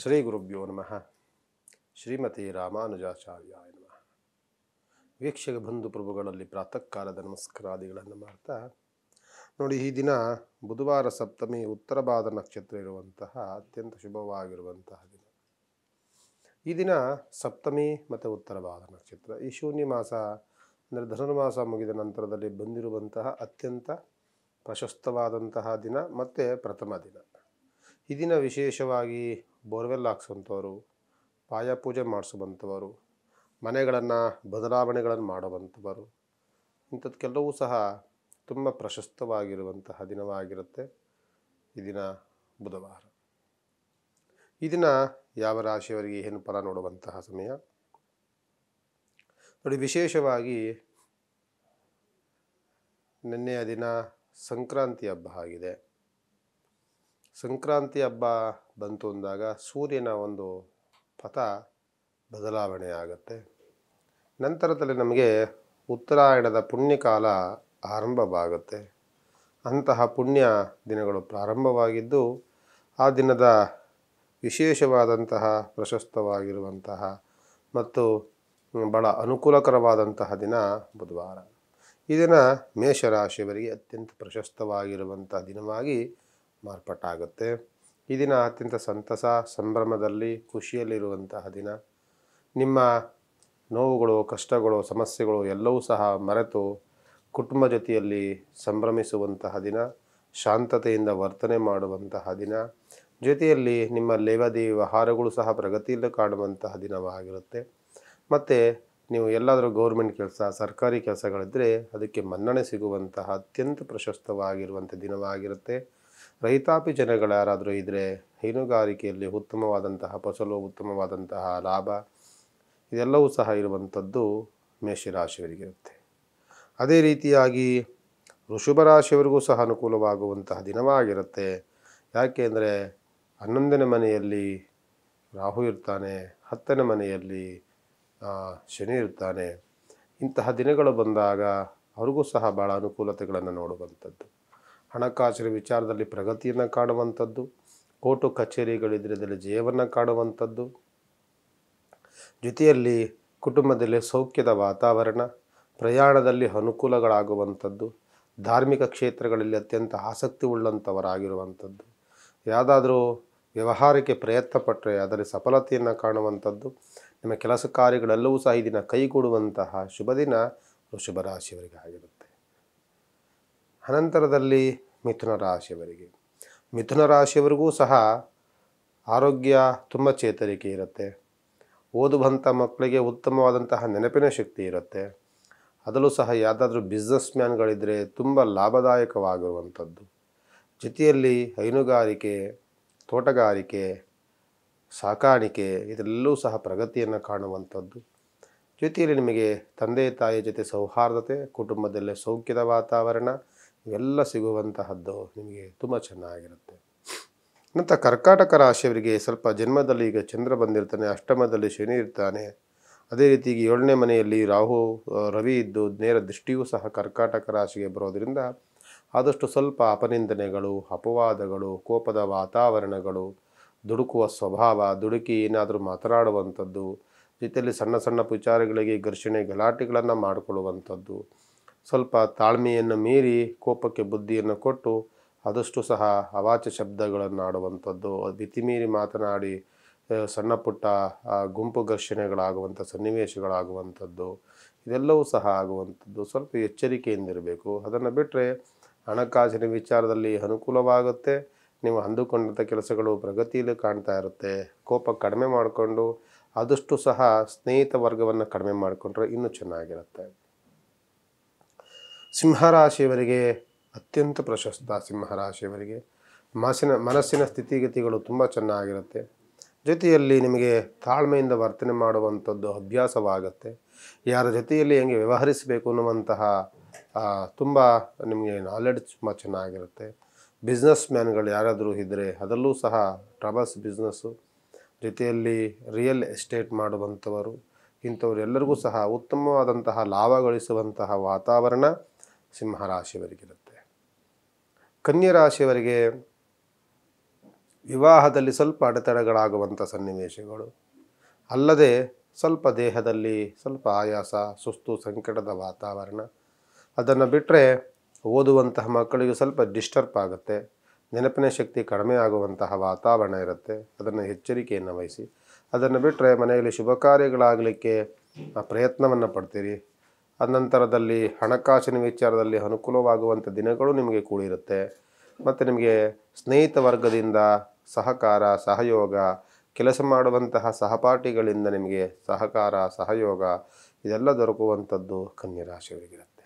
ಶ್ರೀ ಗುರುಭ್ಯೋ ನಮಃ ಶ್ರೀಮತಿ ರಾಮಾನುಜಾಚಾರ್ಯ ನಮಃ ವೀಕ್ಷಕ ಬಂಧು ಪ್ರಭುಗಳಲ್ಲಿ ಪ್ರಾತಃ ಕಾಲದ ನಮಸ್ಕಾರಾದಿಗಳನ್ನು ಮಾಡ್ತಾ ನೋಡಿ ಈ ದಿನ ಬುಧವಾರ ಸಪ್ತಮಿ ಉತ್ತರ ಭಾದ ನಕ್ಷತ್ರ ಇರುವಂತಹ ಅತ್ಯಂತ ಶುಭವಾಗಿರುವಂತಹ ದಿನ ಈ ದಿನ ಸಪ್ತಮಿ ಮತ್ತು ಉತ್ತರ ಭಾದ ನಕ್ಷತ್ರ ಈ ಶೂನ್ಯ ಮಾಸ ಅಂದರೆ ಧನುರ್ಮಾಸ ಮುಗಿದ ನಂತರದಲ್ಲಿ ಬಂದಿರುವಂತಹ ಅತ್ಯಂತ ಪ್ರಶಸ್ತವಾದಂತಹ ದಿನ ಮತ್ತು ಪ್ರಥಮ ದಿನ ಈ ದಿನ ವಿಶೇಷವಾಗಿ ಬೋರ್ವೆಲ್ ಹಾಕ್ಸೋಂಥವ್ರು ಪಾಯ ಪೂಜೆ ಮಾಡಿಸುವಂಥವರು ಮನೆಗಳನ್ನು ಬದಲಾವಣೆಗಳನ್ನು ಮಾಡುವಂಥವರು ಇಂಥದ್ದಕ್ಕೆಲ್ಲವೂ ಸಹ ತುಂಬ ಪ್ರಶಸ್ತವಾಗಿರುವಂತಹ ದಿನವಾಗಿರುತ್ತೆ ಈ ದಿನ ಬುಧವಾರ ಈ ದಿನ ಯಾವ ರಾಶಿಯವರಿಗೆ ಏನು ಫಲ ನೋಡುವಂತಹ ಸಮಯ ನೋಡಿ ವಿಶೇಷವಾಗಿ ನಿನ್ನೆಯ ದಿನ ಸಂಕ್ರಾಂತಿ ಹಬ್ಬ ಆಗಿದೆ ಸಂಕ್ರಾಂತಿ ಹಬ್ಬ ಬಂತು ಅಂದಾಗ ಸೂರ್ಯನ ಒಂದು ಪಥ ಬದಲಾವಣೆ ಆಗುತ್ತೆ ನಂತರದಲ್ಲಿ ನಮಗೆ ಉತ್ತರಾಯಣದ ಪುಣ್ಯಕಾಲ ಆರಂಭವಾಗುತ್ತೆ ಅಂತಹ ಪುಣ್ಯ ದಿನಗಳು ಪ್ರಾರಂಭವಾಗಿದ್ದು ಆ ದಿನದ ವಿಶೇಷವಾದಂತಹ ಪ್ರಶಸ್ತವಾಗಿರುವಂತಹ ಮತ್ತು ಬಹಳ ಅನುಕೂಲಕರವಾದಂತಹ ದಿನ ಬುಧವಾರ ಈ ದಿನ ಮೇಷರಾಶಿಯವರಿಗೆ ಅತ್ಯಂತ ಪ್ರಶಸ್ತವಾಗಿರುವಂಥ ದಿನವಾಗಿ ಮಾರ್ಪಾಟಾಗುತ್ತೆ ಈ ದಿನ ಅತ್ಯಂತ ಸಂತಸ ಸಂಭ್ರಮದಲ್ಲಿ ಖುಷಿಯಲ್ಲಿರುವಂತಹ ದಿನ ನಿಮ್ಮ ನೋವುಗಳು ಕಷ್ಟಗಳು ಸಮಸ್ಯೆಗಳು ಎಲ್ಲವೂ ಸಹ ಮರೆತು ಕುಟುಂಬ ಜೊತೆಯಲ್ಲಿ ಸಂಭ್ರಮಿಸುವಂತಹ ದಿನ ಶಾಂತತೆಯಿಂದ ವರ್ತನೆ ಮಾಡುವಂತಹ ದಿನ ಜೊತೆಯಲ್ಲಿ ನಿಮ್ಮ ಲೇವಾದಿ ವ್ಯವಹಾರಗಳು ಸಹ ಪ್ರಗತಿಯಲ್ಲಿ ಕಾಣುವಂತಹ ದಿನವಾಗಿರುತ್ತೆ ಮತ್ತು ನೀವು ಎಲ್ಲಾದರೂ ಗೌರ್ಮೆಂಟ್ ಕೆಲಸ ಸರ್ಕಾರಿ ಕೆಲಸಗಳಿದ್ದರೆ ಅದಕ್ಕೆ ಮನ್ನಣೆ ಸಿಗುವಂತಹ ಅತ್ಯಂತ ಪ್ರಶಸ್ತವಾಗಿರುವಂಥ ದಿನವಾಗಿರುತ್ತೆ ರೈತಾಪಿ ಜನಗಳು ಯಾರಾದರೂ ಇದ್ದರೆ ಹೈನುಗಾರಿಕೆಯಲ್ಲಿ ಉತ್ತಮವಾದಂತಹ ಫಸಲು ಉತ್ತಮವಾದಂತಹ ಲಾಭ ಇದೆಲ್ಲವೂ ಸಹ ಇರುವಂಥದ್ದು ಮೇಷರಾಶಿಯವರಿಗಿರುತ್ತೆ ಅದೇ ರೀತಿಯಾಗಿ ಋಷಭರಾಶಿಯವರಿಗೂ ಸಹ ಅನುಕೂಲವಾಗುವಂತಹ ದಿನವಾಗಿರುತ್ತೆ ಯಾಕೆಂದರೆ ಹನ್ನೊಂದನೇ ಮನೆಯಲ್ಲಿ ರಾಹು ಇರ್ತಾನೆ ಹತ್ತನೇ ಮನೆಯಲ್ಲಿ ಶನಿ ಇರ್ತಾನೆ ಇಂತಹ ದಿನಗಳು ಬಂದಾಗ ಅವ್ರಿಗೂ ಸಹ ಭಾಳ ಅನುಕೂಲತೆಗಳನ್ನು ನೋಡುವಂಥದ್ದು ಹಣಕಾಸಿನ ವಿಚಾರದಲ್ಲಿ ಪ್ರಗತಿಯನ್ನು ಕಾಣುವಂಥದ್ದು ಕೋರ್ಟು ಕಚೇರಿಗಳಿದ್ರೆ ಅದರಲ್ಲಿ ಜಯವನ್ನು ಕಾಣುವಂಥದ್ದು ಜೊತೆಯಲ್ಲಿ ಕುಟುಂಬದಲ್ಲಿ ಸೌಖ್ಯದ ವಾತಾವರಣ ಪ್ರಯಾಣದಲ್ಲಿ ಅನುಕೂಲಗಳಾಗುವಂಥದ್ದು ಧಾರ್ಮಿಕ ಕ್ಷೇತ್ರಗಳಲ್ಲಿ ಅತ್ಯಂತ ಆಸಕ್ತಿ ಉಳ್ಳಂಥವರಾಗಿರುವಂಥದ್ದು ಯಾವುದಾದರೂ ವ್ಯವಹಾರಕ್ಕೆ ಪ್ರಯತ್ನ ಪಟ್ಟರೆ ಅದರಲ್ಲಿ ಸಫಲತೆಯನ್ನು ಕಾಣುವಂಥದ್ದು ನಿಮ್ಮ ಕೆಲಸ ಕಾರ್ಯಗಳೆಲ್ಲವೂ ಸಹ ಈ ದಿನ ಕೈಗೂಡುವಂತಹ ಶುಭ ದಿನ ವೃಷಭ ಆಗಿರುತ್ತೆ ಅನಂತರದಲ್ಲಿ ಮಿಥುನ ರಾಶಿಯವರಿಗೆ ಮಿಥುನ ರಾಶಿಯವರಿಗೂ ಸಹ ಆರೋಗ್ಯ ತುಂಬ ಚೇತರಿಕೆ ಇರುತ್ತೆ ಓದು ಮಕ್ಕಳಿಗೆ ಉತ್ತಮವಾದಂತಹ ನೆನಪಿನ ಶಕ್ತಿ ಇರುತ್ತೆ ಅದರಲ್ಲೂ ಸಹ ಯಾವುದಾದ್ರೂ ಬಿಸ್ನೆಸ್ ಮ್ಯಾನ್ಗಳಿದ್ದರೆ ತುಂಬ ಲಾಭದಾಯಕವಾಗಿರುವಂಥದ್ದು ಜೊತೆಯಲ್ಲಿ ಹೈನುಗಾರಿಕೆ ತೋಟಗಾರಿಕೆ ಸಾಕಾಣಿಕೆ ಇದೆಲ್ಲೂ ಸಹ ಪ್ರಗತಿಯನ್ನು ಕಾಣುವಂಥದ್ದು ಜೊತೆಯಲ್ಲಿ ನಿಮಗೆ ತಂದೆ ತಾಯಿಯ ಜೊತೆ ಸೌಹಾರ್ದತೆ ಕುಟುಂಬದಲ್ಲೇ ಸೌಖ್ಯದ ವಾತಾವರಣ ಇವೆಲ್ಲ ಸಿಗುವಂತಹದ್ದು ನಿಮಗೆ ತುಂಬ ಚೆನ್ನಾಗಿರುತ್ತೆ ನಂತರ ಕರ್ಕಾಟಕ ರಾಶಿಯವರಿಗೆ ಸ್ವಲ್ಪ ಜನ್ಮದಲ್ಲಿ ಈಗ ಚಂದ್ರ ಬಂದಿರ್ತಾನೆ ಅಷ್ಟಮದಲ್ಲಿ ಶನಿ ಇರ್ತಾನೆ ಅದೇ ರೀತಿ ಈಗ ಏಳನೇ ಮನೆಯಲ್ಲಿ ರಾಹು ರವಿ ಇದ್ದು ನೇರ ದೃಷ್ಟಿಯೂ ಸಹ ಕರ್ಕಾಟಕ ರಾಶಿಗೆ ಬರೋದರಿಂದ ಆದಷ್ಟು ಸ್ವಲ್ಪ ಅಪನಿಂದನೆಗಳು ಅಪವಾದಗಳು ಕೋಪದ ವಾತಾವರಣಗಳು ದುಡುಕುವ ಸ್ವಭಾವ ದುಡುಕಿ ಏನಾದರೂ ಮಾತನಾಡುವಂಥದ್ದು ರೀತಿಯಲ್ಲಿ ಸಣ್ಣ ಸಣ್ಣ ವಿಚಾರಗಳಿಗೆ ಘರ್ಷಣೆ ಗಲಾಟೆಗಳನ್ನು ಮಾಡಿಕೊಳ್ಳುವಂಥದ್ದು ಸ್ವಲ್ಪ ತಾಳ್ಮೆಯನ್ನು ಮೀರಿ ಕೋಪಕ್ಕೆ ಬುದ್ಧಿಯನ್ನು ಕೊಟ್ಟು ಆದಷ್ಟು ಸಹ ಅವಾಚ್ಯ ಶಬ್ದಗಳನ್ನಾಡುವಂಥದ್ದು ಮಿತಿಮೀರಿ ಮಾತನಾಡಿ ಸಣ್ಣ ಪುಟ್ಟ ಗುಂಪು ಘರ್ಷಣೆಗಳಾಗುವಂಥ ಸನ್ನಿವೇಶಗಳಾಗುವಂಥದ್ದು ಇದೆಲ್ಲವೂ ಸಹ ಆಗುವಂಥದ್ದು ಸ್ವಲ್ಪ ಎಚ್ಚರಿಕೆಯಿಂದಿರಬೇಕು ಅದನ್ನು ಬಿಟ್ಟರೆ ಹಣಕಾಸಿನ ವಿಚಾರದಲ್ಲಿ ಅನುಕೂಲವಾಗುತ್ತೆ ನೀವು ಅಂದುಕೊಂಡಂಥ ಕೆಲಸಗಳು ಪ್ರಗತಿಯಲ್ಲಿ ಕಾಣ್ತಾ ಇರುತ್ತೆ ಕೋಪ ಕಡಿಮೆ ಮಾಡಿಕೊಂಡು ಆದಷ್ಟು ಸಹ ಸ್ನೇಹಿತ ವರ್ಗವನ್ನು ಕಡಿಮೆ ಮಾಡಿಕೊಂಡ್ರೆ ಇನ್ನೂ ಚೆನ್ನಾಗಿರುತ್ತೆ ಸಿಂಹರಾಶಿಯವರಿಗೆ ಅತ್ಯಂತ ಪ್ರಶಸ್ತ ಸಿಂಹರಾಶಿಯವರಿಗೆ ಮನಸ್ಸಿನ ಮನಸ್ಸಿನ ಸ್ಥಿತಿಗತಿಗಳು ತುಂಬ ಚೆನ್ನಾಗಿರುತ್ತೆ ಜೊತೆಯಲ್ಲಿ ನಿಮಗೆ ತಾಳ್ಮೆಯಿಂದ ವರ್ತನೆ ಮಾಡುವಂಥದ್ದು ಅಭ್ಯಾಸವಾಗುತ್ತೆ ಯಾರ ಜೊತೆಯಲ್ಲಿ ಹೆಂಗೆ ವ್ಯವಹರಿಸಬೇಕು ಅನ್ನುವಂತಹ ತುಂಬ ನಿಮಗೆ ನಾಲೆಡ್ಜ್ ತುಂಬ ಚೆನ್ನಾಗಿರುತ್ತೆ ಬಿಸ್ನೆಸ್ ಮ್ಯಾನ್ಗಳು ಯಾರಾದರೂ ಇದ್ದರೆ ಅದರಲ್ಲೂ ಸಹ ಟ್ರಬಲ್ಸ್ ಬಿಸ್ನೆಸ್ಸು ಜೊತೆಯಲ್ಲಿ ರಿಯಲ್ ಎಸ್ಟೇಟ್ ಮಾಡುವಂಥವರು ಇಂಥವರೆಲ್ಲರಿಗೂ ಸಹ ಉತ್ತಮವಾದಂತಹ ಲಾಭಗಳಿಸುವಂತಹ ವಾತಾವರಣ ಸಿಂಹರಾಶಿಯವರಿಗಿರುತ್ತೆ ಕನ್ಯರಾಶಿಯವರಿಗೆ ವಿವಾಹದಲ್ಲಿ ಸ್ವಲ್ಪ ಅಡೆತಡೆಗಳಾಗುವಂಥ ಸನ್ನಿವೇಶಗಳು ಅಲ್ಲದೆ ಸ್ವಲ್ಪ ದೇಹದಲ್ಲಿ ಸ್ವಲ್ಪ ಆಯಾಸ ಸುಸ್ತು ಸಂಕಟದ ವಾತಾವರಣ ಅದನ್ನು ಬಿಟ್ಟರೆ ಓದುವಂತಹ ಮಕ್ಕಳಿಗೆ ಸ್ವಲ್ಪ ಡಿಸ್ಟರ್ಬ್ ಆಗುತ್ತೆ ನೆನಪಿನ ಶಕ್ತಿ ಕಡಿಮೆ ಆಗುವಂತಹ ವಾತಾವರಣ ಇರುತ್ತೆ ಅದನ್ನು ಎಚ್ಚರಿಕೆಯನ್ನು ವಹಿಸಿ ಅದನ್ನು ಬಿಟ್ಟರೆ ಮನೆಯಲ್ಲಿ ಶುಭ ಕಾರ್ಯಗಳಾಗಲಿಕ್ಕೆ ಪ್ರಯತ್ನವನ್ನು ಪಡ್ತೀರಿ ಅನಂತರದಲ್ಲಿ ಹಣಕಾಸಿನ ವಿಚಾರದಲ್ಲಿ ಅನುಕೂಲವಾಗುವಂಥ ದಿನಗಳು ನಿಮಗೆ ಕೂಡಿರುತ್ತೆ ಮತ್ತು ನಿಮಗೆ ಸ್ನೇಹಿತ ವರ್ಗದಿಂದ ಸಹಕಾರ ಸಹಯೋಗ ಕೆಲಸ ಮಾಡುವಂತಹ ಸಹಪಾಠಿಗಳಿಂದ ನಿಮಗೆ ಸಹಕಾರ ಸಹಯೋಗ ಇದೆಲ್ಲ ದೊರಕುವಂಥದ್ದು ಕನ್ಯರಾಶಿಯವರಿಗಿರುತ್ತೆ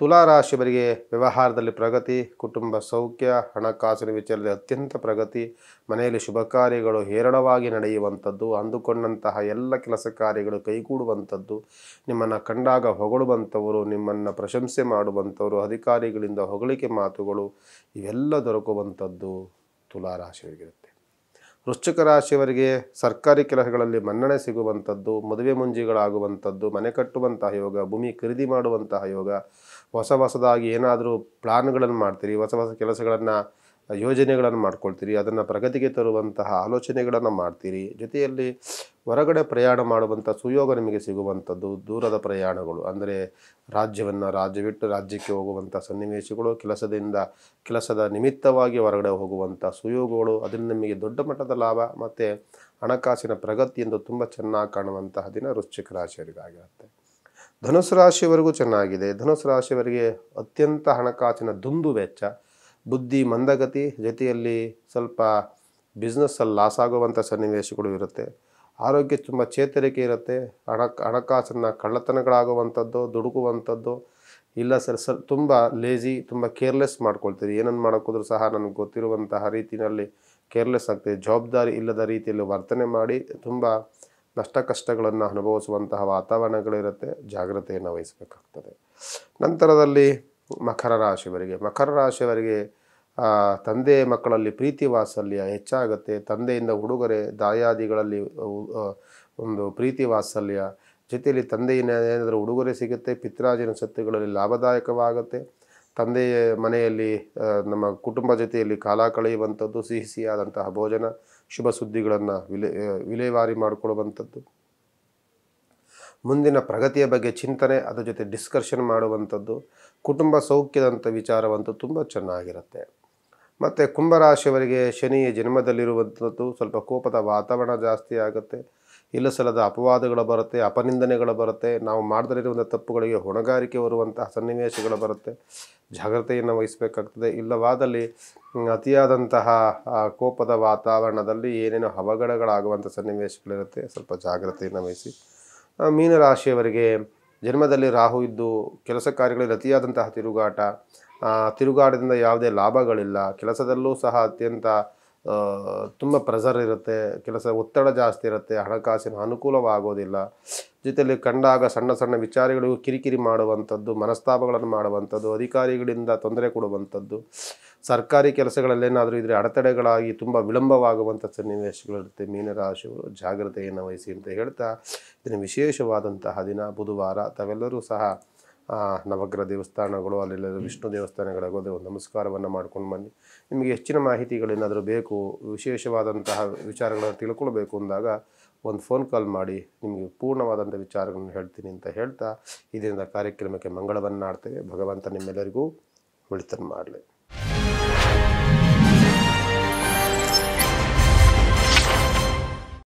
ತುಲಾರಾಶಿಯವರಿಗೆ ವ್ಯವಹಾರದಲ್ಲಿ ಪ್ರಗತಿ ಕುಟುಂಬ ಸೌಖ್ಯ ಹಣಕಾಸಿನ ವಿಚಾರದಲ್ಲಿ ಅತ್ಯಂತ ಪ್ರಗತಿ ಮನೆಯಲ್ಲಿ ಶುಭ ಕಾರ್ಯಗಳು ಹೇರಳವಾಗಿ ನಡೆಯುವಂಥದ್ದು ಅಂದುಕೊಂಡಂತಹ ಎಲ್ಲ ಕೆಲಸ ಕಾರ್ಯಗಳು ಕೈಗೂಡುವಂಥದ್ದು ನಿಮ್ಮನ್ನು ಕಂಡಾಗ ಹೊಗಳುವಂಥವರು ನಿಮ್ಮನ್ನು ಪ್ರಶಂಸೆ ಮಾಡುವಂಥವರು ಅಧಿಕಾರಿಗಳಿಂದ ಹೊಗಳಿಕೆ ಮಾತುಗಳು ಇವೆಲ್ಲ ದೊರಕುವಂಥದ್ದು ತುಲಾರಾಶಿಯವರಿಗಿರುತ್ತೆ ವೃಶ್ಚಿಕ ರಾಶಿಯವರಿಗೆ ಸರ್ಕಾರಿ ಕೆಲಸಗಳಲ್ಲಿ ಮನ್ನಣೆ ಸಿಗುವಂಥದ್ದು ಮದುವೆ ಮುಂಜಿಗಳಾಗುವಂಥದ್ದು ಮನೆ ಕಟ್ಟುವಂತಹ ಯೋಗ ಭೂಮಿ ಖರೀದಿ ಮಾಡುವಂತಹ ಯೋಗ ಹೊಸ ಹೊಸದಾಗಿ ಏನಾದರೂ ಪ್ಲಾನ್ಗಳನ್ನು ಮಾಡ್ತೀರಿ ಹೊಸ ಹೊಸ ಕೆಲಸಗಳನ್ನು ಯೋಜನೆಗಳನ್ನು ಮಾಡ್ಕೊಳ್ತೀರಿ ಅದನ್ನು ಪ್ರಗತಿಗೆ ತರುವಂತಹ ಆಲೋಚನೆಗಳನ್ನು ಮಾಡ್ತೀರಿ ಜೊತೆಯಲ್ಲಿ ಹೊರಗಡೆ ಪ್ರಯಾಣ ಮಾಡುವಂಥ ಸುಯೋಗ ನಿಮಗೆ ಸಿಗುವಂಥದ್ದು ದೂರದ ಪ್ರಯಾಣಗಳು ಅಂದರೆ ರಾಜ್ಯವನ್ನು ರಾಜ್ಯ ಬಿಟ್ಟು ರಾಜ್ಯಕ್ಕೆ ಹೋಗುವಂಥ ಸನ್ನಿವೇಶಗಳು ಕೆಲಸದಿಂದ ಕೆಲಸದ ನಿಮಿತ್ತವಾಗಿ ಹೊರಗಡೆ ಹೋಗುವಂಥ ಸುಯೋಗಗಳು ಅದರಿಂದ ನಿಮಗೆ ದೊಡ್ಡ ಮಟ್ಟದ ಲಾಭ ಮತ್ತು ಹಣಕಾಸಿನ ಪ್ರಗತಿಯಿಂದ ತುಂಬ ಚೆನ್ನಾಗಿ ಕಾಣುವಂತಹ ದಿನ ವೃಶ್ಚಿಕ ರಾಶಿಯವರಿಗಾಗಿರುತ್ತೆ ಧನುಸು ರಾಶಿಯವರೆಗೂ ಚೆನ್ನಾಗಿದೆ ಧನುಸು ರಾಶಿಯವರಿಗೆ ಅತ್ಯಂತ ಹಣಕಾಸಿನ ದುಂದು ವೆಚ್ಚ ಬುದ್ಧಿ ಮಂದಗತಿ ಜೊತೆಯಲ್ಲಿ ಸ್ವಲ್ಪ ಬಿಸ್ನೆಸ್ಸಲ್ಲಿ ಲಾಸ್ ಆಗುವಂಥ ಸನ್ನಿವೇಶಗಳು ಇರುತ್ತೆ ಆರೋಗ್ಯ ತುಂಬ ಚೇತರಿಕೆ ಇರುತ್ತೆ ಹಣ ಹಣಕಾಸನ್ನು ಕಳ್ಳತನಗಳಾಗುವಂಥದ್ದು ದುಡುಕುವಂಥದ್ದು ಇಲ್ಲ ಸರ್ ಸರ್ ತುಂಬ ಲೇಜಿ ತುಂಬ ಕೇರ್ಲೆಸ್ ಮಾಡ್ಕೊಳ್ತೀರಿ ಏನನ್ನು ಮಾಡೋಕ್ಕೋದ್ರೂ ಸಹ ನನಗೆ ಗೊತ್ತಿರುವಂತಹ ರೀತಿಯಲ್ಲಿ ಕೇರ್ಲೆಸ್ ಆಗ್ತದೆ ಜವಾಬ್ದಾರಿ ಇಲ್ಲದ ರೀತಿಯಲ್ಲಿ ವರ್ತನೆ ಮಾಡಿ ತುಂಬ ನಷ್ಟ ಕಷ್ಟಗಳನ್ನು ಅನುಭವಿಸುವಂತಹ ವಾತಾವರಣಗಳಿರುತ್ತೆ ಜಾಗ್ರತೆಯನ್ನು ವಹಿಸಬೇಕಾಗ್ತದೆ ನಂತರದಲ್ಲಿ ಮಕರ ರಾಶಿಯವರಿಗೆ ಮಕರ ರಾಶಿಯವರಿಗೆ ತಂದೆ ಮಕ್ಕಳಲ್ಲಿ ಪ್ರೀತಿ ವಾತ್ಸಲ್ಯ ಹೆಚ್ಚಾಗುತ್ತೆ ತಂದೆಯಿಂದ ಉಡುಗೊರೆ ದಾಯಾದಿಗಳಲ್ಲಿ ಒಂದು ಪ್ರೀತಿ ವಾತ್ಸಲ್ಯ ಜೊತೆಯಲ್ಲಿ ತಂದೆಯಿಂದ ಏನಾದರೂ ಉಡುಗೊರೆ ಸಿಗುತ್ತೆ ಪಿತ್ರಾಜಿನ ಸತ್ತುಗಳಲ್ಲಿ ಲಾಭದಾಯಕವಾಗುತ್ತೆ ತಂದೆಯ ಮನೆಯಲ್ಲಿ ನಮ್ಮ ಕುಟುಂಬ ಜೊತೆಯಲ್ಲಿ ಕಾಲ ಕಳೆಯುವಂಥದ್ದು ಸಿಹಿಯಾದಂತಹ ಭೋಜನ ಶುಭ ಸುದ್ದಿಗಳನ್ನು ವಿಲೇ ವಿಲೇವಾರಿ ಮಾಡಿಕೊಳ್ಳುವಂಥದ್ದು ಮುಂದಿನ ಪ್ರಗತಿಯ ಬಗ್ಗೆ ಚಿಂತನೆ ಅದರ ಜೊತೆ ಡಿಸ್ಕಷನ್ ಮಾಡುವಂಥದ್ದು ಕುಟುಂಬ ಸೌಖ್ಯದಂಥ ವಿಚಾರವಂತೂ ತುಂಬ ಚೆನ್ನಾಗಿರುತ್ತೆ ಮತ್ತು ಕುಂಭರಾಶಿಯವರಿಗೆ ಶನಿಯ ಜನ್ಮದಲ್ಲಿರುವಂಥದ್ದು ಸ್ವಲ್ಪ ಕೋಪದ ವಾತಾವರಣ ಜಾಸ್ತಿ ಆಗುತ್ತೆ ಇಲ್ಲ ಸಲ್ಲದ ಅಪವಾದಗಳು ಬರುತ್ತೆ ಅಪನಿಂದನೆಗಳು ಬರುತ್ತೆ ನಾವು ಮಾಡದಲ್ಲಿರುವಂಥ ತಪ್ಪುಗಳಿಗೆ ಹೊಣೆಗಾರಿಕೆ ಬರುವಂತಹ ಸನ್ನಿವೇಶಗಳು ಬರುತ್ತೆ ಜಾಗ್ರತೆಯನ್ನು ವಹಿಸಬೇಕಾಗ್ತದೆ ಇಲ್ಲವಾದಲ್ಲಿ ಅತಿಯಾದಂತಹ ಕೋಪದ ವಾತಾವರಣದಲ್ಲಿ ಏನೇನೋ ಅವಘಡಗಳಾಗುವಂಥ ಸನ್ನಿವೇಶಗಳಿರುತ್ತೆ ಸ್ವಲ್ಪ ಜಾಗ್ರತೆಯನ್ನು ವಹಿಸಿ ಮೀನರಾಶಿಯವರಿಗೆ ಜನ್ಮದಲ್ಲಿ ರಾಹು ಇದ್ದು ಕೆಲಸ ಕಾರ್ಯಗಳಲ್ಲಿ ಅತಿಯಾದಂತಹ ತಿರುಗಾಟ ತಿರುಗಾಟದಿಂದ ಯಾವುದೇ ಲಾಭಗಳಿಲ್ಲ ಕೆಲಸದಲ್ಲೂ ಸಹ ಅತ್ಯಂತ ತುಂಬ ಪ್ರೆಸರ್ ಇರುತ್ತೆ ಕೆಲಸ ಒತ್ತಡ ಜಾಸ್ತಿ ಇರುತ್ತೆ ಹಣಕಾಸಿನ ಅನುಕೂಲವಾಗೋದಿಲ್ಲ ಜೊತೆಯಲ್ಲಿ ಕಂಡಾಗ ಸಣ್ಣ ಸಣ್ಣ ವಿಚಾರಗಳಿಗೂ ಕಿರಿಕಿರಿ ಮಾಡುವಂಥದ್ದು ಮನಸ್ತಾಪಗಳನ್ನು ಮಾಡುವಂಥದ್ದು ಅಧಿಕಾರಿಗಳಿಂದ ತೊಂದರೆ ಕೊಡುವಂಥದ್ದು ಸರ್ಕಾರಿ ಕೆಲಸಗಳಲ್ಲೇನಾದರೂ ಇದ್ರೆ ಅಡೆತಡೆಗಳಾಗಿ ತುಂಬ ವಿಳಂಬವಾಗುವಂಥ ಸನ್ನಿವೇಶಗಳಿರುತ್ತೆ ಮೀನರಾಶಿಗಳು ಜಾಗ್ರತೆಯನ್ನು ವಹಿಸಿ ಅಂತ ಹೇಳ್ತಾ ಇದನ್ನು ವಿಶೇಷವಾದಂತಹ ದಿನ ಬುಧವಾರ ತಾವೆಲ್ಲರೂ ಸಹ ನವಗ್ರಹ ದೇವಸ್ಥಾನಗಳು ಅಲ್ಲೆಲ್ಲ ವಿಷ್ಣು ಒಂದು ನಮಸ್ಕಾರವನ್ನು ಮಾಡ್ಕೊಂಡು ಬನ್ನಿ ನಿಮಗೆ ಹೆಚ್ಚಿನ ಮಾಹಿತಿಗಳೇನಾದರೂ ಬೇಕು ವಿಶೇಷವಾದಂತಹ ವಿಚಾರಗಳನ್ನು ತಿಳ್ಕೊಳ್ಬೇಕು ಅಂದಾಗ ಒಂದು ಫೋನ್ ಕಾಲ್ ಮಾಡಿ ನಿಮಗೆ ಪೂರ್ಣವಾದಂಥ ವಿಚಾರಗಳನ್ನು ಹೇಳ್ತೀನಿ ಅಂತ ಹೇಳ್ತಾ ಇದರಿಂದ ಕಾರ್ಯಕ್ರಮಕ್ಕೆ ಮಂಗಳವನ್ನು ಆಡ್ತೇವೆ ಭಗವಂತ ನಿಮ್ಮೆಲ್ಲರಿಗೂ ಉಳಿತನ ಮಾಡಲಿ